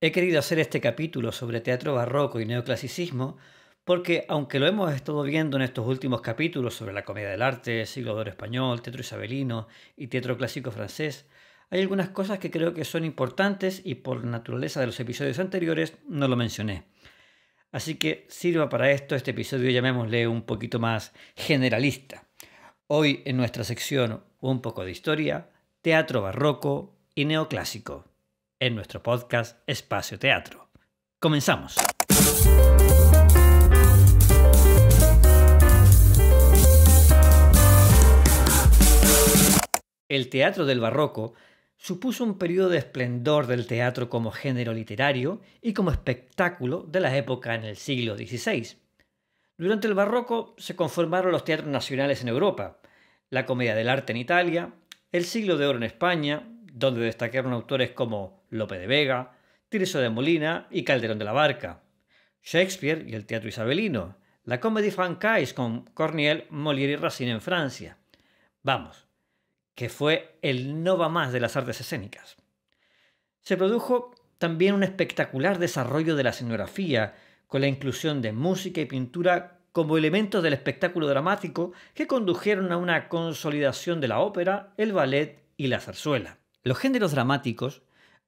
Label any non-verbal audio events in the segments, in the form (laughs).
He querido hacer este capítulo sobre teatro barroco y neoclasicismo porque, aunque lo hemos estado viendo en estos últimos capítulos sobre la comedia del arte, siglo de oro español, teatro isabelino y teatro clásico francés, hay algunas cosas que creo que son importantes y por naturaleza de los episodios anteriores no lo mencioné. Así que sirva para esto este episodio, llamémosle un poquito más generalista. Hoy en nuestra sección un poco de historia, teatro barroco y neoclásico en nuestro podcast Espacio Teatro. Comenzamos. El teatro del barroco supuso un periodo de esplendor del teatro como género literario y como espectáculo de la época en el siglo XVI. Durante el barroco se conformaron los teatros nacionales en Europa, la comedia del arte en Italia, el siglo de oro en España, donde destacaron autores como Lope de Vega, Tirso de Molina y Calderón de la Barca, Shakespeare y el teatro isabelino, la Comédie Francaise con Corniel, Molière y Racine en Francia. Vamos, que fue el va más de las artes escénicas. Se produjo también un espectacular desarrollo de la escenografía, con la inclusión de música y pintura como elementos del espectáculo dramático que condujeron a una consolidación de la ópera, el ballet y la zarzuela. Los géneros dramáticos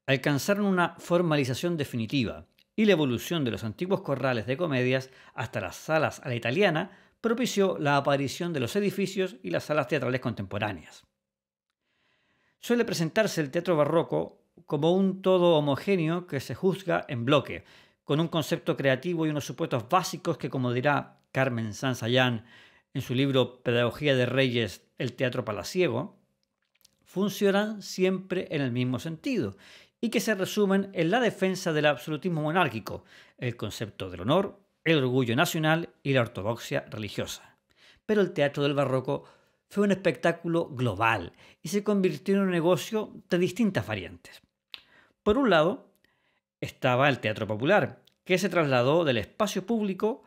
alcanzaron una formalización definitiva y la evolución de los antiguos corrales de comedias hasta las salas a la italiana propició la aparición de los edificios y las salas teatrales contemporáneas. Suele presentarse el teatro barroco como un todo homogéneo que se juzga en bloque, con un concepto creativo y unos supuestos básicos que, como dirá Carmen Sansayán en su libro Pedagogía de Reyes, el teatro palaciego, funcionan siempre en el mismo sentido y que se resumen en la defensa del absolutismo monárquico, el concepto del honor, el orgullo nacional y la ortodoxia religiosa. Pero el teatro del barroco fue un espectáculo global y se convirtió en un negocio de distintas variantes. Por un lado, estaba el teatro popular, que se trasladó del espacio público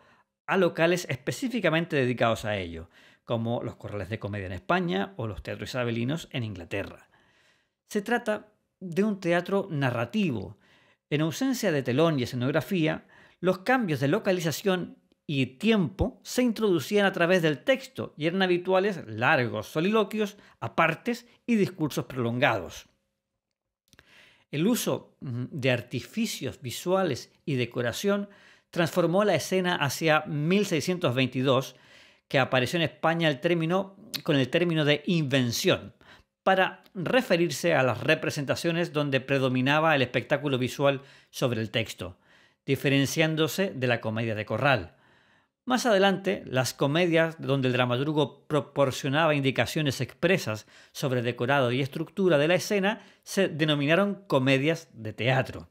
a locales específicamente dedicados a ello, como los Corrales de Comedia en España o los Teatros Isabelinos en Inglaterra. Se trata de un teatro narrativo. En ausencia de telón y escenografía, los cambios de localización y tiempo se introducían a través del texto y eran habituales largos soliloquios, apartes y discursos prolongados. El uso mm, de artificios visuales y decoración transformó la escena hacia 1622 que apareció en España término, con el término de invención, para referirse a las representaciones donde predominaba el espectáculo visual sobre el texto, diferenciándose de la comedia de corral. Más adelante, las comedias donde el dramaturgo proporcionaba indicaciones expresas sobre decorado y estructura de la escena se denominaron comedias de teatro.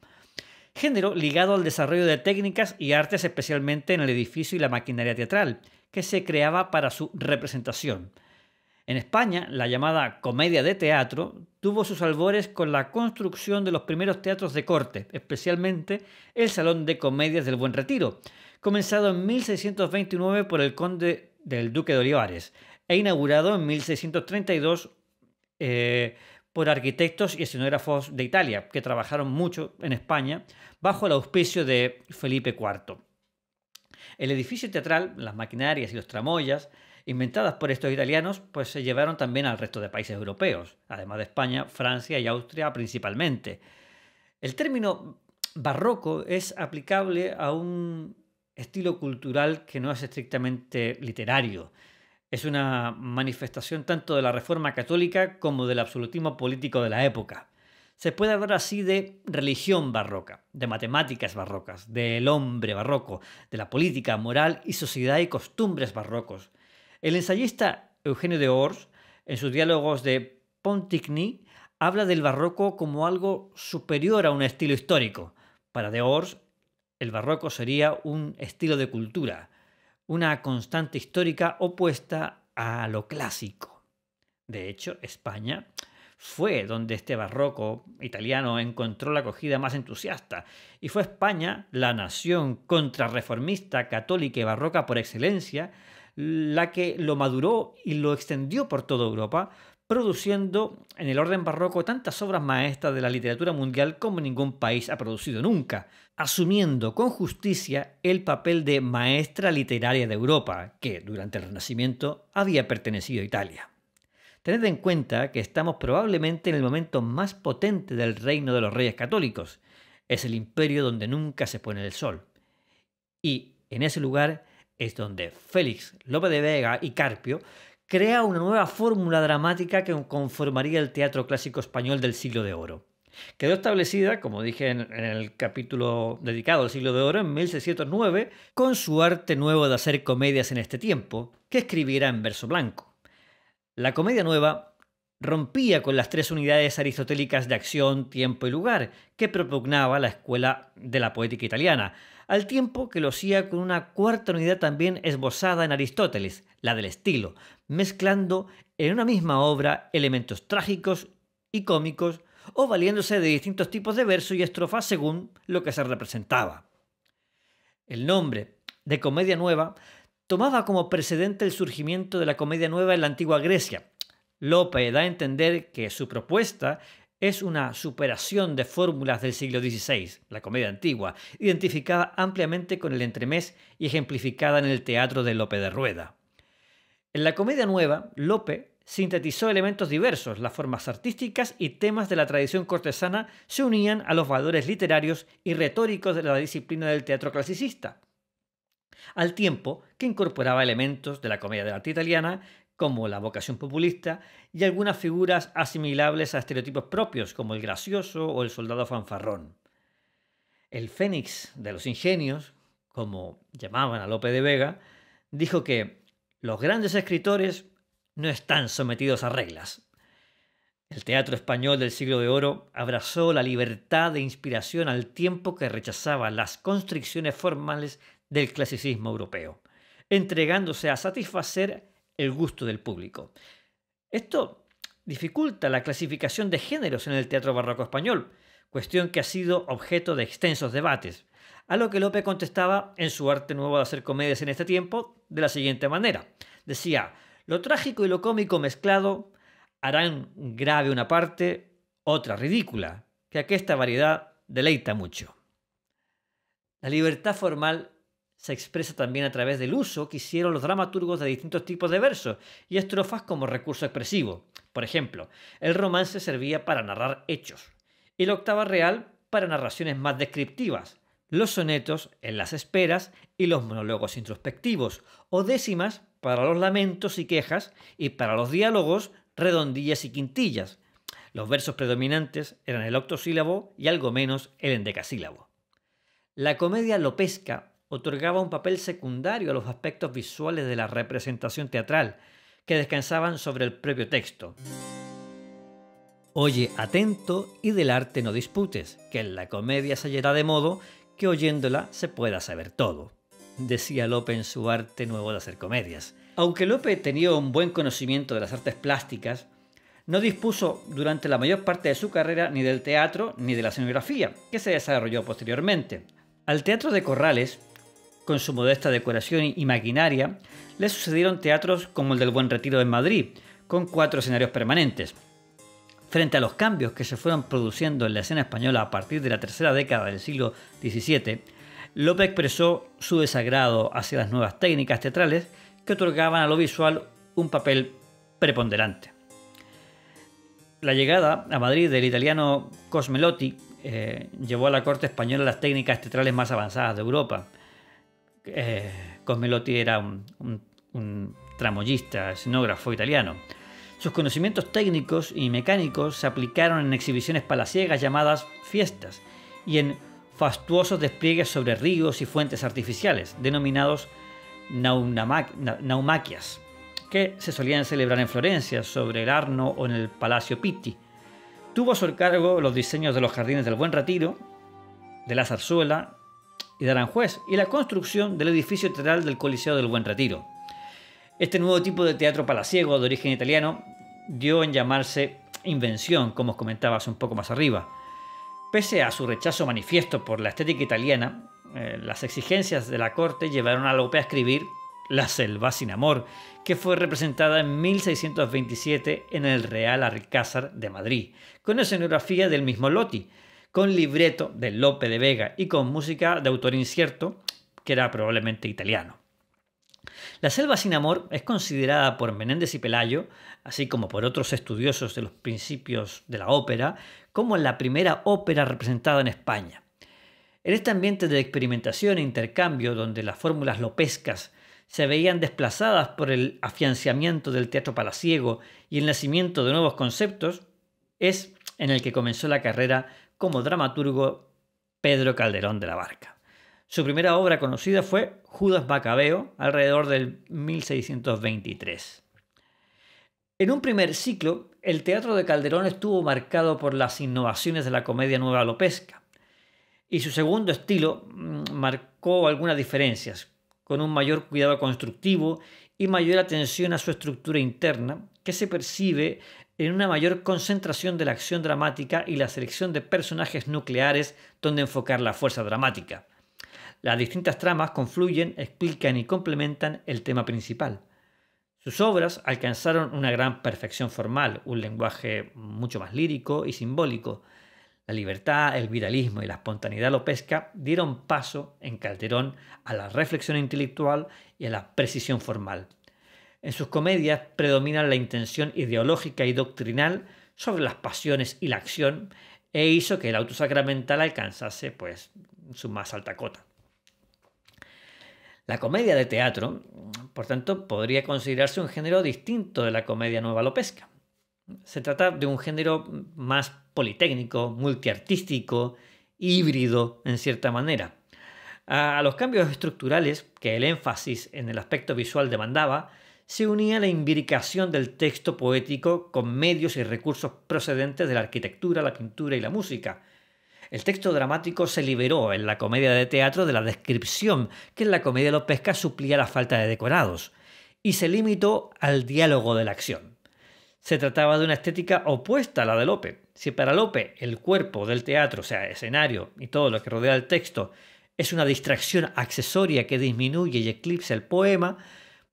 Género ligado al desarrollo de técnicas y artes especialmente en el edificio y la maquinaria teatral, que se creaba para su representación. En España, la llamada comedia de teatro tuvo sus albores con la construcción de los primeros teatros de corte, especialmente el Salón de Comedias del Buen Retiro, comenzado en 1629 por el conde del Duque de Olivares e inaugurado en 1632 eh, por arquitectos y escenógrafos de Italia, que trabajaron mucho en España bajo el auspicio de Felipe IV. El edificio teatral, las maquinarias y los tramoyas inventadas por estos italianos, pues se llevaron también al resto de países europeos, además de España, Francia y Austria principalmente. El término barroco es aplicable a un estilo cultural que no es estrictamente literario. Es una manifestación tanto de la Reforma Católica como del absolutismo político de la época se puede hablar así de religión barroca, de matemáticas barrocas, del hombre barroco, de la política, moral y sociedad y costumbres barrocos. El ensayista Eugenio de Ors, en sus diálogos de Pontigny, habla del barroco como algo superior a un estilo histórico. Para de Ors, el barroco sería un estilo de cultura, una constante histórica opuesta a lo clásico. De hecho, España fue donde este barroco italiano encontró la acogida más entusiasta, y fue España, la nación contrarreformista, católica y barroca por excelencia, la que lo maduró y lo extendió por toda Europa, produciendo en el orden barroco tantas obras maestras de la literatura mundial como ningún país ha producido nunca, asumiendo con justicia el papel de maestra literaria de Europa, que durante el Renacimiento había pertenecido a Italia. Tened en cuenta que estamos probablemente en el momento más potente del reino de los reyes católicos. Es el imperio donde nunca se pone el sol. Y en ese lugar es donde Félix López de Vega y Carpio crea una nueva fórmula dramática que conformaría el teatro clásico español del siglo de oro. Quedó establecida, como dije en, el capítulo dedicado al siglo de oro, en 1609, con su arte nuevo de hacer comedias en este tiempo, que escribiera en verso blanco. La comedia nueva rompía con las tres unidades aristotélicas de acción, tiempo y lugar que propugnaba la escuela de la poética italiana, al tiempo que lo hacía con una cuarta unidad también esbozada en Aristóteles, la del estilo, mezclando en una misma obra elementos trágicos y cómicos o valiéndose de distintos tipos de verso y estrofa según lo que se representaba. El nombre de Comedia Nueva tomaba como precedente el surgimiento de la comedia nueva en la antigua Grecia. Lope da a entender que su propuesta es una superación de fórmulas del siglo XVI, la comedia antigua, identificada ampliamente con el entremés y ejemplificada en el teatro de Lope de Rueda. En la comedia nueva, Lope sintetizó elementos diversos, las formas artísticas y temas de la tradición cortesana se unían a los valores literarios y retóricos de la disciplina del teatro clasicista al tiempo que incorporaba elementos de la comedia del arte italiana, como la vocación populista, y algunas figuras asimilables a estereotipos propios, como el gracioso o el soldado fanfarrón. El fénix de los ingenios, como llamaban a Lope de Vega, dijo que los grandes escritores no están sometidos a reglas, el teatro español del siglo de oro abrazó la libertad de inspiración al tiempo que rechazaba las constricciones formales del clasicismo europeo, entregándose a satisfacer el gusto del público. Esto dificulta la clasificación de géneros en el teatro barroco español, cuestión que ha sido objeto de extensos debates, a lo que Lope contestaba en su arte nuevo de hacer comedias en este tiempo de la siguiente manera. Decía, lo trágico y lo cómico mezclado harán grave una parte, otra ridícula, que aquesta variedad deleita mucho. La libertad formal se expresa también a través del uso que hicieron los dramaturgos de distintos tipos de versos y estrofas como recurso expresivo. Por ejemplo, el romance servía para narrar hechos y la octava real para narraciones más descriptivas, los sonetos en las esperas y los monólogos introspectivos, o décimas para los lamentos y quejas y para los diálogos redondillas y quintillas. Los versos predominantes eran el octosílabo y algo menos el endecasílabo. La comedia lopesca otorgaba un papel secundario a los aspectos visuales de la representación teatral, que descansaban sobre el propio texto. Oye atento y del arte no disputes, que en la comedia se hallará de modo que oyéndola se pueda saber todo, decía Lope en su arte nuevo de hacer comedias. Aunque López tenía un buen conocimiento de las artes plásticas, no dispuso durante la mayor parte de su carrera ni del teatro ni de la escenografía, que se desarrolló posteriormente. Al teatro de Corrales, con su modesta decoración y maquinaria, le sucedieron teatros como el del Buen Retiro en Madrid, con cuatro escenarios permanentes. Frente a los cambios que se fueron produciendo en la escena española a partir de la tercera década del siglo XVII, López expresó su desagrado hacia las nuevas técnicas teatrales que otorgaban a lo visual un papel preponderante. La llegada a Madrid del italiano Cosmelotti eh, llevó a la corte española las técnicas teatrales más avanzadas de Europa. Eh, Cosmelotti era un, un, un tramoyista, escenógrafo italiano. Sus conocimientos técnicos y mecánicos se aplicaron en exhibiciones palaciegas llamadas fiestas y en fastuosos despliegues sobre ríos y fuentes artificiales, denominados naumaquias, que se solían celebrar en Florencia, sobre el Arno o en el Palacio Pitti. Tuvo a su cargo los diseños de los jardines del Buen Retiro, de la Zarzuela y de Aranjuez, y la construcción del edificio teatral del Coliseo del Buen Retiro. Este nuevo tipo de teatro palaciego de origen italiano dio en llamarse invención, como os comentaba hace un poco más arriba. Pese a su rechazo manifiesto por la estética italiana, eh, las exigencias de la corte llevaron a Lope a escribir La selva sin amor, que fue representada en 1627 en el Real Alcázar de Madrid, con escenografía del mismo Lotti, con libreto de Lope de Vega y con música de autor incierto, que era probablemente italiano. La selva sin amor es considerada por Menéndez y Pelayo, así como por otros estudiosos de los principios de la ópera, como la primera ópera representada en España. En este ambiente de experimentación e intercambio, donde las fórmulas lopescas se veían desplazadas por el afianciamiento del teatro palaciego y el nacimiento de nuevos conceptos, es en el que comenzó la carrera como dramaturgo Pedro Calderón de la Barca. Su primera obra conocida fue Judas Bacabeo alrededor del 1623. En un primer ciclo, el teatro de Calderón estuvo marcado por las innovaciones de la comedia nueva lopesca y su segundo estilo mm, marcó algunas diferencias, con un mayor cuidado constructivo y mayor atención a su estructura interna, que se percibe en una mayor concentración de la acción dramática y la selección de personajes nucleares donde enfocar la fuerza dramática. Las distintas tramas confluyen, explican y complementan el tema principal. Sus obras alcanzaron una gran perfección formal, un lenguaje mucho más lírico y simbólico, la libertad, el viralismo y la espontaneidad lopesca dieron paso en Calderón a la reflexión intelectual y a la precisión formal. En sus comedias predominan la intención ideológica y doctrinal sobre las pasiones y la acción e hizo que el auto sacramental alcanzase pues, su más alta cota. La comedia de teatro, por tanto, podría considerarse un género distinto de la comedia nueva lopesca. Se trata de un género más politécnico, multiartístico, híbrido en cierta manera. A los cambios estructurales que el énfasis en el aspecto visual demandaba, se unía la imbricación del texto poético con medios y recursos procedentes de la arquitectura, la pintura y la música. El texto dramático se liberó en la comedia de teatro de la descripción, que en la comedia Cas suplía la falta de decorados, y se limitó al diálogo de la acción se trataba de una estética opuesta a la de Lope. Si para Lope el cuerpo del teatro, o sea, escenario y todo lo que rodea el texto, es una distracción accesoria que disminuye y eclipsa el poema,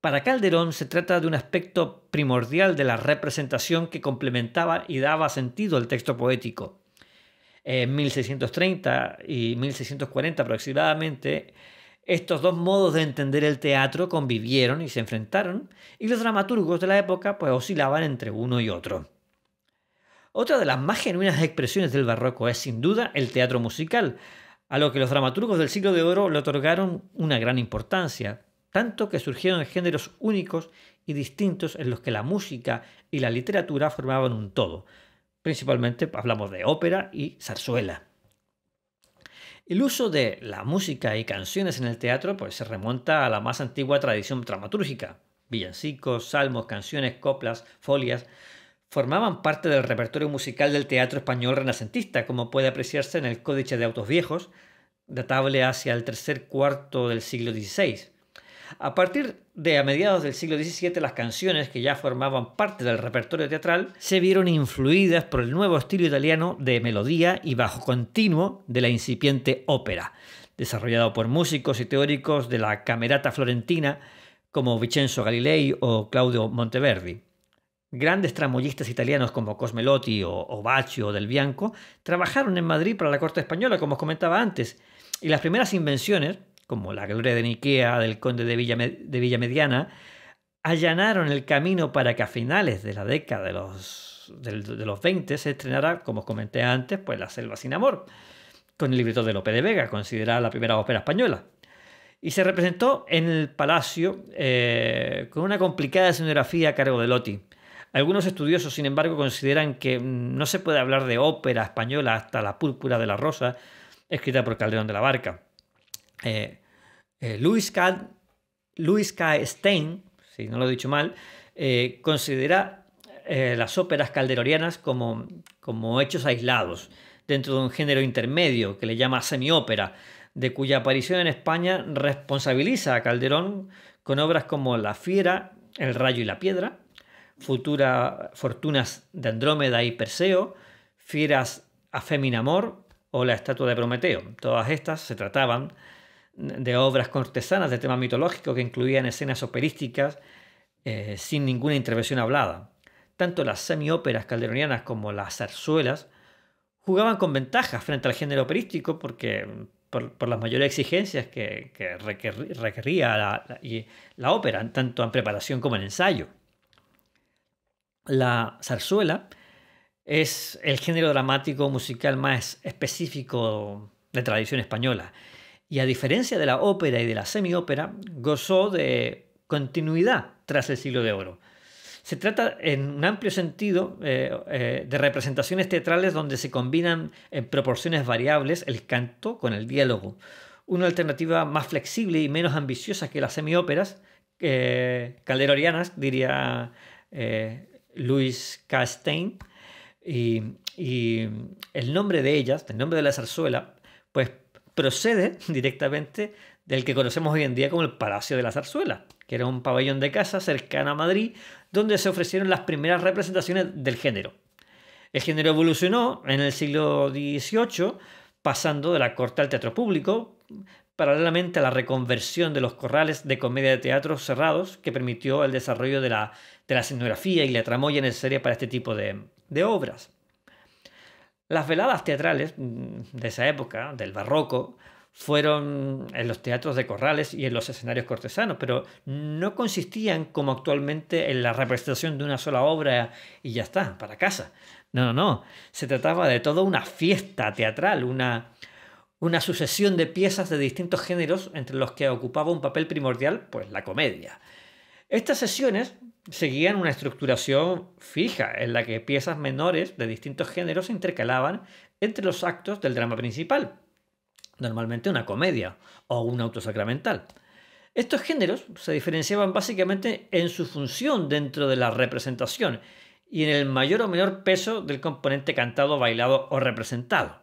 para Calderón se trata de un aspecto primordial de la representación que complementaba y daba sentido al texto poético. En 1630 y 1640 aproximadamente, estos dos modos de entender el teatro convivieron y se enfrentaron, y los dramaturgos de la época pues oscilaban entre uno y otro. Otra de las más genuinas expresiones del barroco es sin duda el teatro musical, a lo que los dramaturgos del siglo de oro le otorgaron una gran importancia, tanto que surgieron géneros únicos y distintos en los que la música y la literatura formaban un todo. Principalmente hablamos de ópera y zarzuela. El uso de la música y canciones en el teatro pues, se remonta a la más antigua tradición dramatúrgica. Villancicos, salmos, canciones, coplas, folias formaban parte del repertorio musical del teatro español renacentista, como puede apreciarse en el Códice de Autos Viejos, datable hacia el tercer cuarto del siglo XVI. A partir de a mediados del siglo XVII, las canciones que ya formaban parte del repertorio teatral se vieron influidas por el nuevo estilo italiano de melodía y bajo continuo de la incipiente ópera, desarrollado por músicos y teóricos de la camerata florentina como Vincenzo Galilei o Claudio Monteverdi. Grandes tramollistas italianos como Cosmelotti o, o Baccio Del Bianco trabajaron en Madrid para la corte española, como os comentaba antes, y las primeras invenciones como la Gloria de Niquea del Conde de, Villa, de Villamediana, allanaron el camino para que a finales de la década de los, de, los 20 se estrenara, como os comenté antes, pues La Selva sin Amor, con el libreto de Lope de Vega, considerada la primera ópera española. Y se representó en el Palacio eh, con una complicada escenografía a cargo de Lotti. Algunos estudiosos, sin embargo, consideran que mm, no se puede hablar de ópera española hasta La Púrpura de la Rosa, escrita por Calderón de la Barca. Luis eh, eh, Louis, K., Stein, si no lo he dicho mal, eh, considera las óperas calderorianas como, como hechos aislados dentro de un género intermedio que le llama semiópera, de cuya aparición en España responsabiliza a Calderón con obras como La Fiera, El Rayo y la Piedra, Futuras Fortunas de Andrómeda y Perseo, Fieras a Amor o La Estatua de Prometeo. Todas estas se trataban de obras cortesanas de tema mitológico que incluían escenas operísticas eh, sin ninguna intervención hablada. Tanto las semióperas calderonianas como las zarzuelas jugaban con ventajas frente al género operístico porque por, las mayores exigencias que, requería la, la ópera, tanto en preparación como en ensayo. La zarzuela es el género dramático musical más específico de tradición española y a diferencia de la ópera y de la semiópera, gozó de continuidad tras el siglo de oro. Se trata, en un amplio sentido, eh, eh, de representaciones teatrales donde se combinan en proporciones variables el canto con el diálogo. Una alternativa más flexible y menos ambiciosa que las semióperas eh, calderorianas, diría Luis Castein. Y, y, el nombre de ellas, el nombre de la zarzuela, pues procede directamente del que conocemos hoy en día como el Palacio de la Zarzuela, que era un pabellón de casa cercano a Madrid, donde se ofrecieron las primeras representaciones del género. El género evolucionó en el siglo XVIII, pasando de la corte al teatro público, paralelamente a la reconversión de los corrales de comedia de teatro cerrados, que permitió el desarrollo de la, de la escenografía y la tramoya necesaria para este tipo de, de obras. Las veladas teatrales mm, de esa época, del barroco, fueron en los teatros de corrales y en los escenarios cortesanos, pero no consistían como actualmente en la representación de una sola obra y ya está, para casa. No, no, no. Se trataba de toda una fiesta teatral, una, sucesión de piezas de distintos géneros entre los que ocupaba un papel primordial, pues la comedia. Estas sesiones seguían una estructuración fija en la que piezas menores de distintos géneros se intercalaban entre los actos del drama principal, normalmente una comedia o un autosacramental. Estos géneros se diferenciaban básicamente en su función dentro de la representación y en el mayor o menor peso del componente cantado, bailado o representado.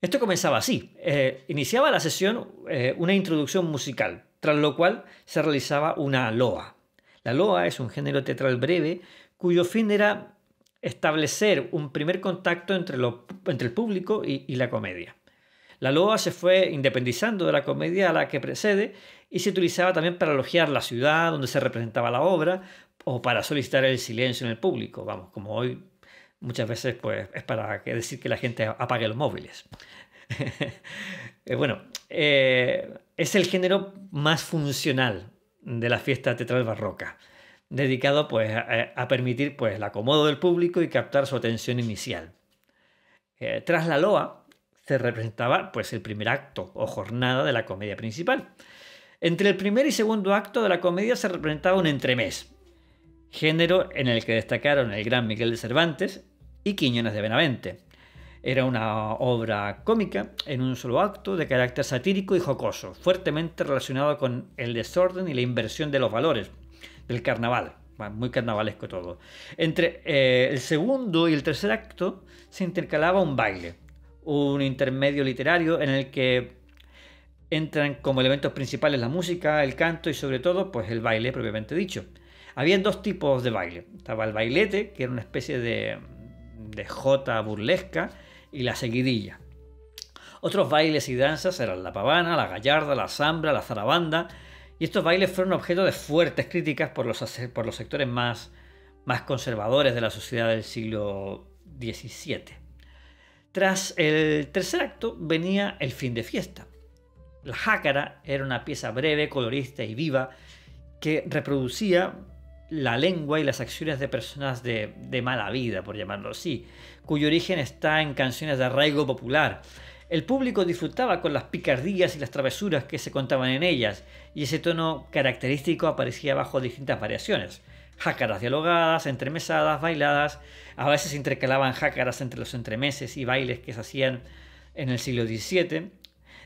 Esto comenzaba así. Eh, iniciaba la sesión eh, una introducción musical, tras lo cual se realizaba una loa. La loa es un género teatral breve cuyo fin era establecer un primer contacto entre, el público y, la comedia. La loa se fue independizando de la comedia a la que precede y se utilizaba también para elogiar la ciudad donde se representaba la obra o para solicitar el silencio en el público, vamos, como hoy muchas veces pues es para decir que la gente apague los móviles. (laughs) Eh, bueno, eh, es el género más funcional de la fiesta teatral barroca, dedicado pues, a, permitir pues, el acomodo del público y captar su atención inicial. Eh, tras la loa se representaba pues, el primer acto o jornada de la comedia principal. Entre el primer y segundo acto de la comedia se representaba un entremés, género en el que destacaron el gran Miguel de Cervantes y Quiñones de Benavente era una obra cómica en un solo acto de carácter satírico y jocoso, fuertemente relacionado con el desorden y la inversión de los valores del carnaval. Muy carnavalesco todo. Entre eh, el segundo y el tercer acto se intercalaba un baile, un intermedio literario en el que entran como elementos principales la música, el canto y sobre todo pues el baile propiamente dicho. Había dos tipos de baile. Estaba el bailete, que era una especie de, de jota burlesca, y la seguidilla. Otros bailes y danzas eran la pavana, la gallarda, la zambra, la zarabanda, y estos bailes fueron objeto de fuertes críticas por los, por los sectores más, más conservadores de la sociedad del siglo XVII. Tras el tercer acto venía el fin de fiesta. La jácara era una pieza breve, colorista y viva que reproducía la lengua y las acciones de personas de, de mala vida, por llamarlo así, cuyo origen está en canciones de arraigo popular. El público disfrutaba con las picardías y las travesuras que se contaban en ellas, y ese tono característico aparecía bajo distintas variaciones. Jácaras dialogadas, entremesadas, bailadas, a veces intercalaban jácaras entre los entremeses y bailes que se hacían en el siglo XVII.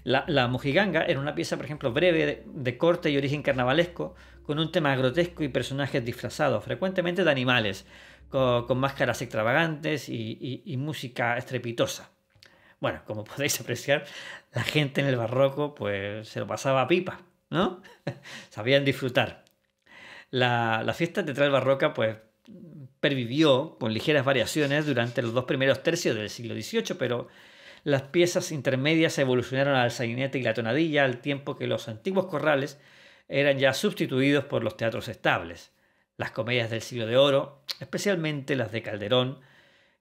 La, la Mojiganga era una pieza, por ejemplo, breve, de corte y origen carnavalesco, con un tema grotesco y personajes disfrazados, frecuentemente de animales, con, máscaras extravagantes y, música estrepitosa. Bueno, como (laughs) podéis apreciar, la gente en el barroco pues se lo pasaba a pipa, ¿no? (laughs) Sabían disfrutar. La, fiesta teatral barroca pues pervivió con ligeras variaciones durante los dos primeros tercios del siglo XVIII, pero las piezas intermedias evolucionaron al sainete y la tonadilla al tiempo que los antiguos corrales eran ya sustituidos por los teatros estables. Las comedias del siglo de oro especialmente las de Calderón,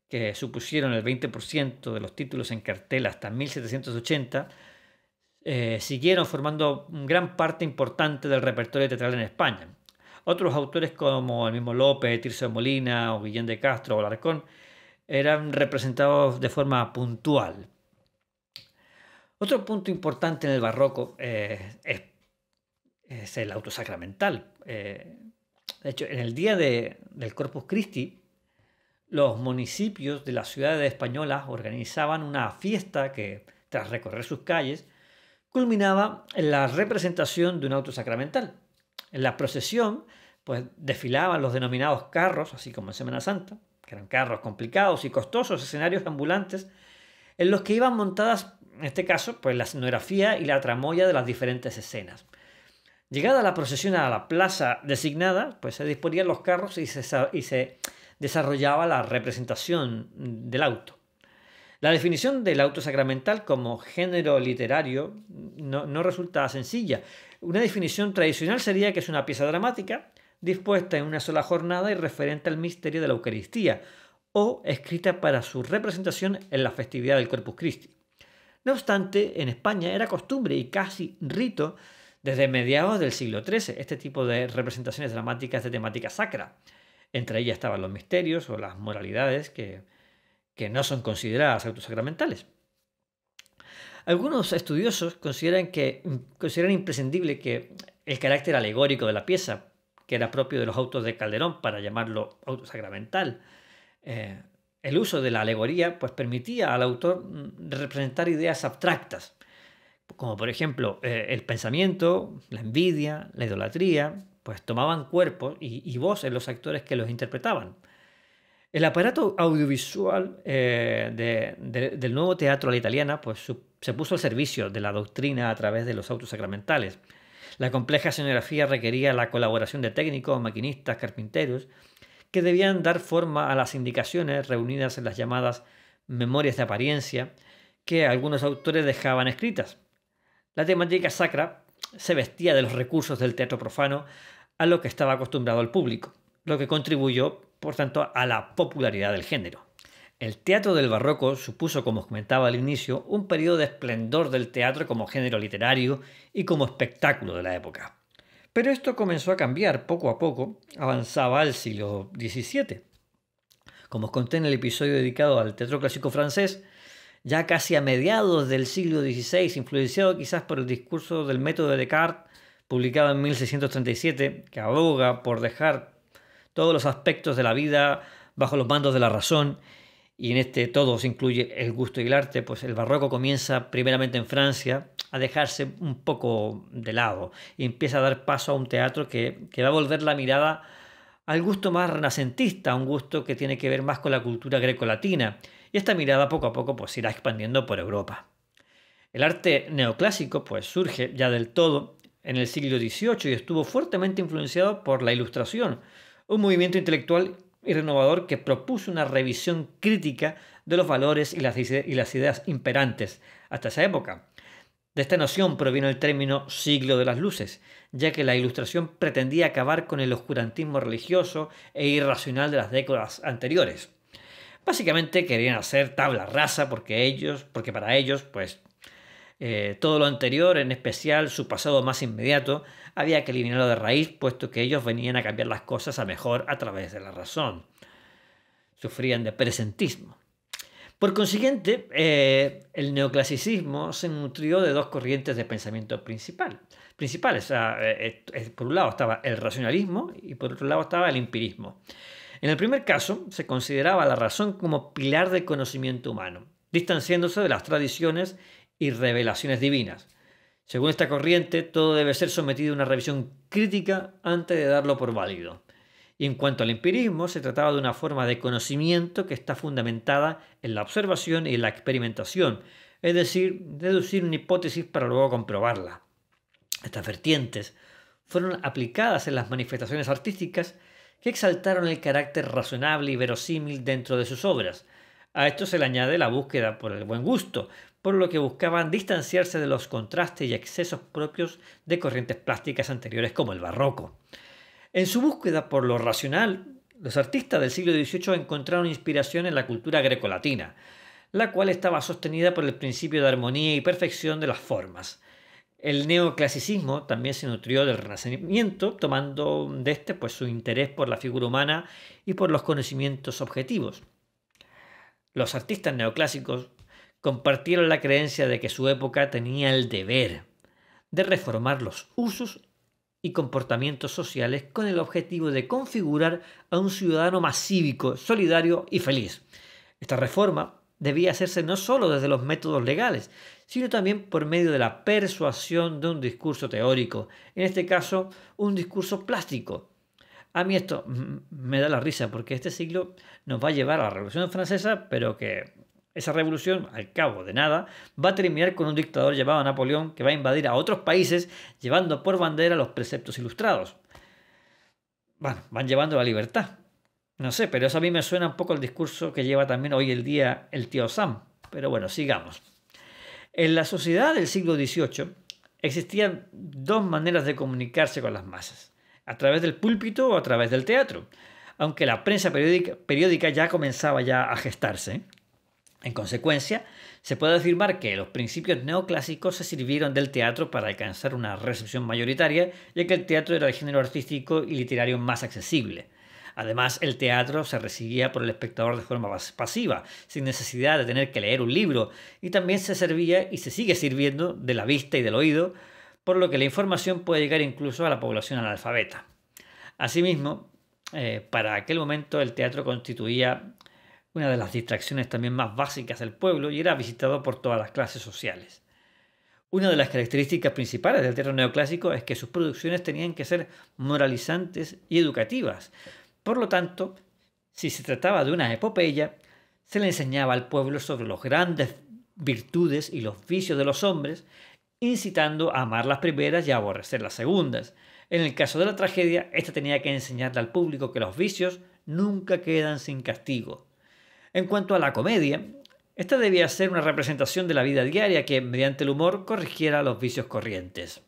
que supusieron el 20% de los títulos en cartel hasta 1780, eh, siguieron formando gran parte importante del repertorio teatral en España. Otros autores como el mismo López, Tirso de Molina o Guillén de Castro o Alarcón eran representados de forma puntual. Otro punto importante en el barroco eh, es, el autosacramental. Eh, de hecho, en el día del Corpus Christi, los municipios de las ciudades españolas organizaban una fiesta que, tras recorrer sus calles, culminaba en la representación de un auto sacramental. En la procesión, pues desfilaban los denominados carros, así como en Semana Santa, que eran carros complicados y costosos, escenarios ambulantes, en los que iban montadas, en este caso, pues la escenografía y la tramoya de las diferentes escenas. Llegada la procesión a la plaza designada, pues se disponían los carros y se, desarrollaba la representación del auto. La definición del auto sacramental como género literario no, no, resulta sencilla. Una definición tradicional sería que es una pieza dramática dispuesta en una sola jornada y referente al misterio de la Eucaristía, o escrita para su representación en la festividad del Corpus Christi. No obstante, en España era costumbre y casi rito desde mediados del siglo XIII, este tipo de representaciones dramáticas de temática sacra. Entre ellas estaban los misterios o las moralidades que, no son consideradas autosacramentales. sacramentales. Algunos estudiosos consideran, que, consideran imprescindible que el carácter alegórico de la pieza, que era propio de los autos de Calderón para llamarlo auto sacramental, eh, el uso de la alegoría pues, permitía al autor mm, representar ideas abstractas, como por ejemplo eh, el pensamiento, la envidia, la idolatría, pues tomaban cuerpo y, y voz en los actores que los interpretaban. El aparato audiovisual eh, del nuevo teatro a la italiana pues, se puso al servicio de la doctrina a través de los autos sacramentales. La compleja escenografía requería la colaboración de técnicos, maquinistas, carpinteros, que debían dar forma a las indicaciones reunidas en las llamadas memorias de apariencia que algunos autores dejaban escritas. La temática sacra se vestía de los recursos del teatro profano a lo que estaba acostumbrado el público, lo que contribuyó, por tanto, a la popularidad del género. El teatro del barroco supuso, como os comentaba al inicio, un periodo de esplendor del teatro como género literario y como espectáculo de la época. Pero esto comenzó a cambiar poco a poco, avanzaba al siglo XVII. Como os conté en el episodio dedicado al teatro clásico francés, ya casi a mediados del siglo XVI, influenciado quizás por el discurso del método de Descartes, publicado en 1637, que aboga por dejar todos los aspectos de la vida bajo los mandos de la razón, y en este todo se incluye el gusto y el arte, pues el barroco comienza primeramente en Francia a dejarse un poco de lado y empieza a dar paso a un teatro que, que va a volver la mirada al gusto más renacentista, un gusto que tiene que ver más con la cultura grecolatina, y esta mirada poco a poco pues irá expandiendo por Europa. El arte neoclásico pues surge ya del todo en el siglo XVIII y estuvo fuertemente influenciado por la Ilustración, un movimiento intelectual y renovador que propuso una revisión crítica de los valores y las, ideas imperantes hasta esa época. De esta noción provino el término siglo de las luces, ya que la ilustración pretendía acabar con el oscurantismo religioso e irracional de las décadas anteriores. Básicamente querían hacer tabla rasa porque ellos, porque para ellos, pues eh, todo lo anterior, en especial su pasado más inmediato, había que eliminarlo de raíz, puesto que ellos venían a cambiar las cosas a mejor a través de la razón. Sufrían de presentismo. Por consiguiente, eh, el neoclasicismo se nutrió de dos corrientes de pensamiento principal, principales. Eh, eh, por un lado estaba el racionalismo y por otro lado estaba el empirismo. En el primer caso, se consideraba la razón como pilar del conocimiento humano, distanciándose de las tradiciones y revelaciones divinas. Según esta corriente, todo debe ser sometido a una revisión crítica antes de darlo por válido. Y en cuanto al empirismo, se trataba de una forma de conocimiento que está fundamentada en la observación y la experimentación, es decir, deducir una hipótesis para luego comprobarla. Estas vertientes fueron aplicadas en las manifestaciones artísticas que exaltaron el carácter razonable y verosímil dentro de sus obras. A esto se le añade la búsqueda por el buen gusto, por lo que buscaban distanciarse de los contrastes y excesos propios de corrientes plásticas anteriores como el barroco. En su búsqueda por lo racional, los artistas del siglo XVIII encontraron inspiración en la cultura grecolatina, la cual estaba sostenida por el principio de armonía y perfección de las formas. El neoclasicismo también se nutrió del Renacimiento, tomando de este pues, su interés por la figura humana y por los conocimientos objetivos. Los artistas neoclásicos compartieron la creencia de que su época tenía el deber de reformar los usos y comportamientos sociales con el objetivo de configurar a un ciudadano más cívico, solidario y feliz. Esta reforma debía hacerse no solo desde los métodos legales, sino también por medio de la persuasión de un discurso teórico, en este caso un discurso plástico. A mí esto me da la risa porque este siglo nos va a llevar a la Revolución Francesa, pero que esa revolución, al cabo de nada, va a terminar con un dictador llamado Napoleón que va a invadir a otros países llevando por bandera los preceptos ilustrados. Bueno, van llevando la libertad. No sé, pero eso a mí me suena un poco el discurso que lleva también hoy el día el tío Sam. Pero bueno, sigamos. En la sociedad del siglo XVIII existían dos maneras de comunicarse con las masas, a través del púlpito o a través del teatro, aunque la prensa periódica, periódica ya comenzaba ya a gestarse. En consecuencia, se puede afirmar que los principios neoclásicos se sirvieron del teatro para alcanzar una recepción mayoritaria, ya que el teatro era el género artístico y literario más accesible. Además, el teatro se recibía por el espectador de forma pasiva, sin necesidad de tener que leer un libro, y también se servía y se sigue sirviendo de la vista y del oído, por lo que la información puede llegar incluso a la población analfabeta. Asimismo, eh, para aquel momento el teatro constituía una de las distracciones también más básicas del pueblo y era visitado por todas las clases sociales. Una de las características principales del teatro neoclásico es que sus producciones tenían que ser moralizantes y educativas. Por lo tanto, si se trataba de una epopeya, se le enseñaba al pueblo sobre las grandes virtudes y los vicios de los hombres, incitando a amar las primeras y a aborrecer las segundas. En el caso de la tragedia, ésta tenía que enseñarle al público que los vicios nunca quedan sin castigo. En cuanto a la comedia, esta debía ser una representación de la vida diaria que, mediante el humor, corrigiera los vicios corrientes.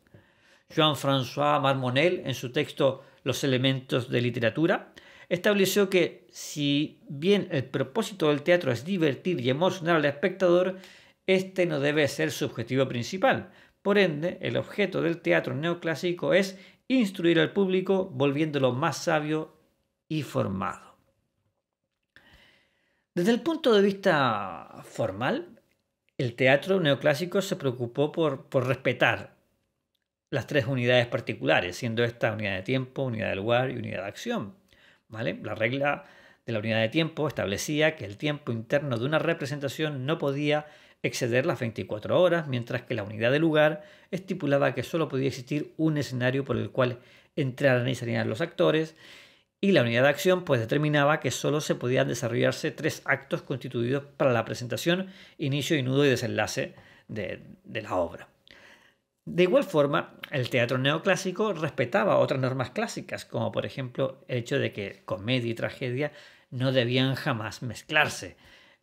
Jean-François Marmonel, en su texto Los elementos de literatura, estableció que si bien el propósito del teatro es divertir y emocionar al espectador, este no debe ser su objetivo principal. Por ende, el objeto del teatro neoclásico es instruir al público volviéndolo más sabio y formado. Desde el punto de vista formal, el teatro neoclásico se preocupó por, respetar las tres unidades particulares, siendo esta unidad de tiempo, unidad de lugar y unidad de acción. ¿Vale? La regla de la unidad de tiempo establecía que el tiempo interno de una representación no podía exceder las 24 horas, mientras que la unidad de lugar estipulaba que solo podía existir un escenario por el cual entraran y salieran los actores y la unidad de acción pues determinaba que solo se podían desarrollarse tres actos constituidos para la presentación, inicio y nudo y desenlace de, de la obra. De igual forma, el teatro neoclásico respetaba otras normas clásicas, como por ejemplo el hecho de que comedia y tragedia no debían jamás mezclarse.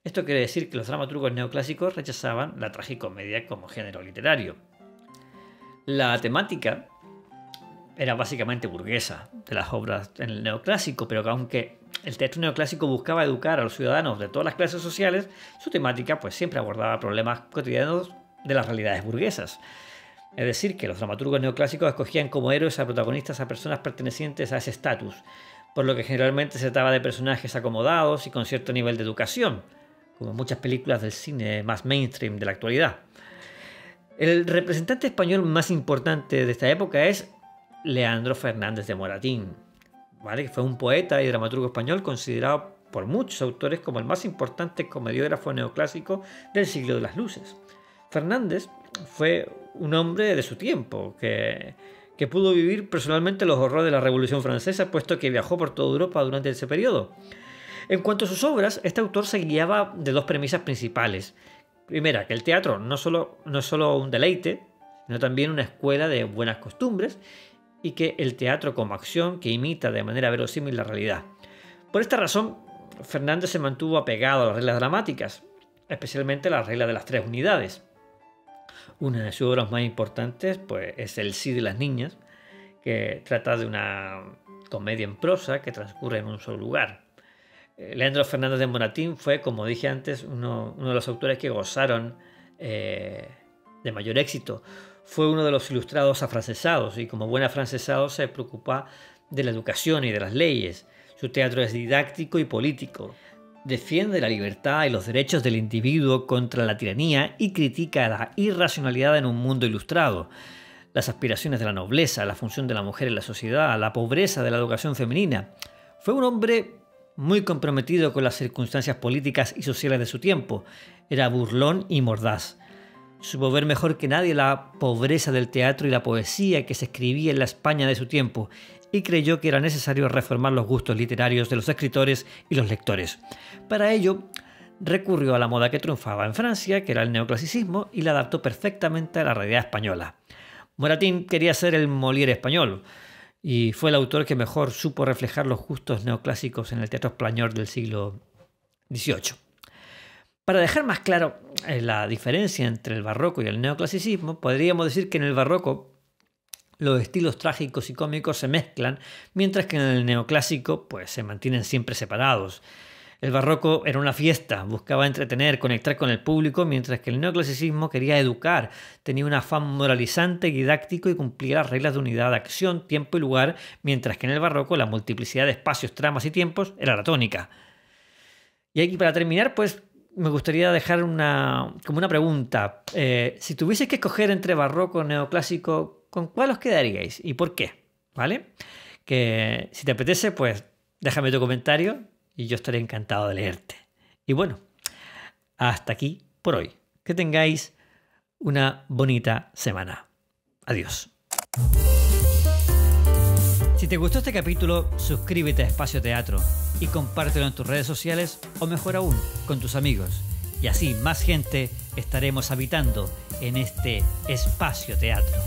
Esto quiere decir que los dramaturgos neoclásicos rechazaban la tragicomedia como género literario. La temática era básicamente burguesa de las obras en el neoclásico, pero que aunque el teatro neoclásico buscaba educar a los ciudadanos de todas las clases sociales, su temática pues siempre abordaba problemas cotidianos de las realidades burguesas. Es decir, que los dramaturgos neoclásicos escogían como héroes a protagonistas a personas pertenecientes a ese estatus, por lo que generalmente se trataba de personajes acomodados y con cierto nivel de educación, como muchas películas del cine más mainstream de la actualidad. El representante español más importante de esta época es Leandro Fernández de Moratín, ¿vale? que fue un poeta y dramaturgo español considerado por muchos autores como el más importante comediógrafo neoclásico del siglo de las luces. Fernández fue un hombre de su tiempo, que, que pudo vivir personalmente los horrores de la Revolución Francesa, puesto que viajó por toda Europa durante ese periodo. En cuanto a sus obras, este autor se guiaba de dos premisas principales. Primera, que el teatro no, solo, no es solo un deleite, sino también una escuela de buenas costumbres, y que el teatro como acción que imita de manera verosímil la realidad. Por esta razón, Fernández se mantuvo apegado a las reglas dramáticas, especialmente las regla de las tres unidades. Una de sus obras más importantes pues, es El sí de las niñas, que trata de una comedia en prosa que transcurre en un solo lugar. Leandro Fernández de Moratín fue, como dije antes, uno, de los autores que gozaron eh, de mayor éxito fue uno de los ilustrados afrancesados y como buen afrancesado se preocupa de la educación y de las leyes. Su teatro es didáctico y político. Defiende la libertad y los derechos del individuo contra la tiranía y critica la irracionalidad en un mundo ilustrado las aspiraciones de la nobleza, la función de la mujer en la sociedad, la pobreza de la educación femenina. Fue un hombre muy comprometido con las circunstancias políticas y sociales de su tiempo. Era burlón y mordaz. Supo ver mejor que nadie la pobreza del teatro y la poesía que se escribía en la España de su tiempo y creyó que era necesario reformar los gustos literarios de los escritores y los lectores. Para ello, recurrió a la moda que triunfaba en Francia, que era el neoclasicismo, y la adaptó perfectamente a la realidad española. Moratín quería ser el Molière español, y fue el autor que mejor supo reflejar los gustos neoclásicos en el teatro español del siglo XVIII. Para dejar más claro eh, la diferencia entre el barroco y el neoclasicismo, podríamos decir que en el barroco los estilos trágicos y cómicos se mezclan, mientras que en el neoclásico pues, se mantienen siempre separados. El barroco era una fiesta, buscaba entretener, conectar con el público, mientras que el neoclasicismo quería educar, tenía un afán moralizante, didáctico y cumplía las reglas de unidad de acción, tiempo y lugar, mientras que en el barroco la multiplicidad de espacios, tramas y tiempos era la tónica. Y aquí para terminar, pues me gustaría dejar una, como una pregunta. Eh, si tuvieses que escoger entre barroco, neoclásico, ¿con cuál os quedaríais y por qué? ¿Vale? Que si te apetece, pues déjame tu comentario y yo estaré encantado de leerte. Y bueno, hasta aquí por hoy. Que tengáis una bonita semana. Adiós. Si te gustó este capítulo, suscríbete a Espacio Teatro y compártelo en tus redes sociales o mejor aún, con tus amigos. Y así más gente estaremos habitando en este espacio teatro.